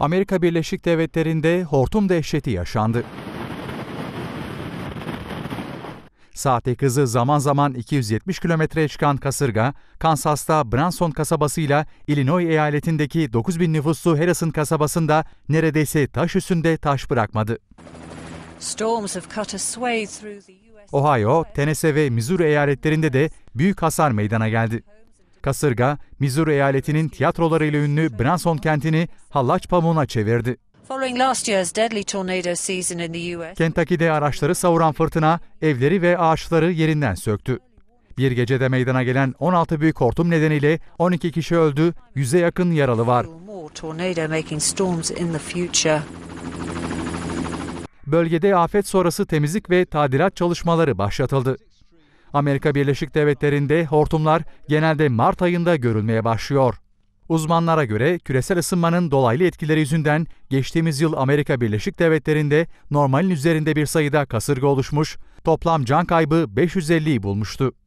Amerika Birleşik Devletleri'nde hortum dehşeti yaşandı. Saate hızı zaman zaman 270 kilometreye çıkan kasırga, Kansas'ta Branson kasabasıyla Illinois eyaletindeki 9000 nüfuslu Harrison kasabasında neredeyse taş üstünde taş bırakmadı. Ohio, Tennessee ve Missouri eyaletlerinde de büyük hasar meydana geldi. Kasırga, Missouri eyaletinin tiyatrolarıyla ünlü Branson kentini hallaç pamuğuna çevirdi. Kentucky'de araçları savuran fırtına evleri ve ağaçları yerinden söktü. Bir gecede meydana gelen 16 büyük hortum nedeniyle 12 kişi öldü, yüze yakın yaralı var. Bölgede afet sonrası temizlik ve tadilat çalışmaları başlatıldı. Amerika Birleşik Devletleri'nde hortumlar genelde Mart ayında görülmeye başlıyor. Uzmanlara göre küresel ısınmanın dolaylı etkileri yüzünden geçtiğimiz yıl Amerika Birleşik Devletleri'nde normalin üzerinde bir sayıda kasırga oluşmuş, toplam can kaybı 550'yi bulmuştu.